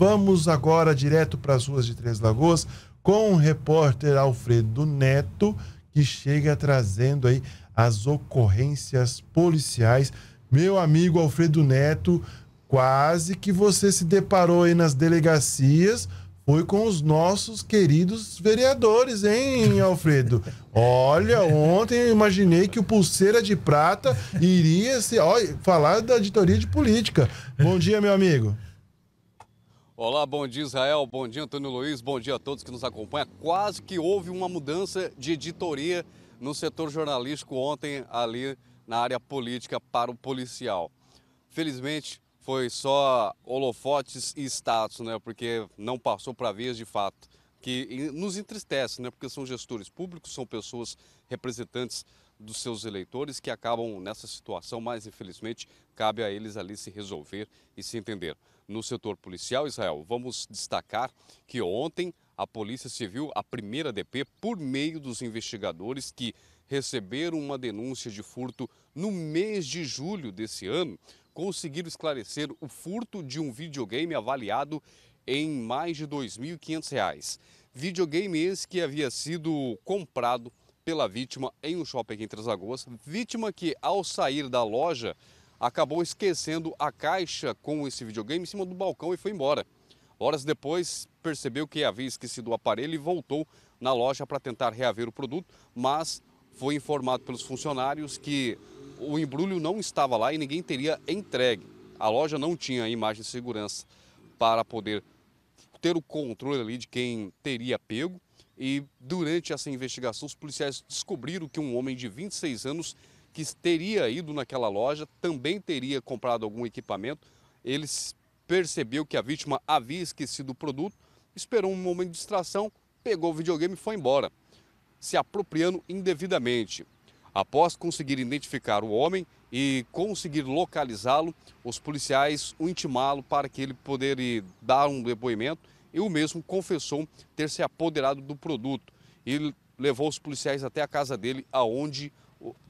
vamos agora direto para as ruas de Três Lagoas com o repórter Alfredo Neto, que chega trazendo aí as ocorrências policiais. Meu amigo Alfredo Neto, quase que você se deparou aí nas delegacias foi com os nossos queridos vereadores, hein, Alfredo? Olha, ontem eu imaginei que o Pulseira de Prata iria se, ó, falar da editoria de política. Bom dia, meu amigo. Olá, bom dia Israel, bom dia Antônio Luiz, bom dia a todos que nos acompanham. Quase que houve uma mudança de editoria no setor jornalístico ontem ali na área política para o policial. Felizmente foi só holofotes e status, né? Porque não passou para vias de fato que nos entristece, né? porque são gestores públicos, são pessoas representantes dos seus eleitores que acabam nessa situação, mas infelizmente cabe a eles ali se resolver e se entender. No setor policial, Israel, vamos destacar que ontem a Polícia Civil, a primeira DP, por meio dos investigadores que receberam uma denúncia de furto no mês de julho desse ano, conseguiram esclarecer o furto de um videogame avaliado em mais de R$ 2.500. Videogame esse que havia sido comprado pela vítima em um shopping aqui em Três Lagoas, vítima que ao sair da loja acabou esquecendo a caixa com esse videogame em cima do balcão e foi embora. Horas depois, percebeu que havia esquecido o aparelho e voltou na loja para tentar reaver o produto, mas foi informado pelos funcionários que o embrulho não estava lá e ninguém teria entregue. A loja não tinha imagem de segurança para poder ter o controle ali de quem teria pego. E durante essa investigação, os policiais descobriram que um homem de 26 anos que teria ido naquela loja também teria comprado algum equipamento. Eles percebeu que a vítima havia esquecido o produto, esperou um momento de distração, pegou o videogame e foi embora, se apropriando indevidamente. Após conseguir identificar o homem e conseguir localizá-lo, os policiais o intimá-lo para que ele pudesse dar um depoimento e o mesmo confessou ter se apoderado do produto e levou os policiais até a casa dele, aonde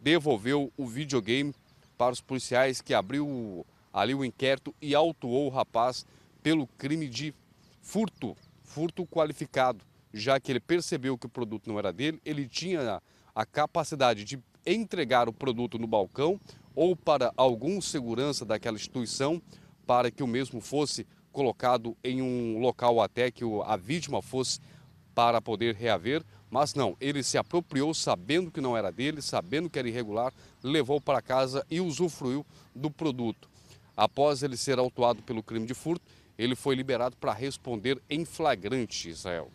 devolveu o videogame para os policiais que abriu ali o inquérito e autuou o rapaz pelo crime de furto, furto qualificado, já que ele percebeu que o produto não era dele, ele tinha a capacidade de entregar o produto no balcão ou para algum segurança daquela instituição para que o mesmo fosse colocado em um local até que a vítima fosse para poder reaver, mas não, ele se apropriou sabendo que não era dele, sabendo que era irregular, levou para casa e usufruiu do produto. Após ele ser autuado pelo crime de furto, ele foi liberado para responder em flagrante, Israel.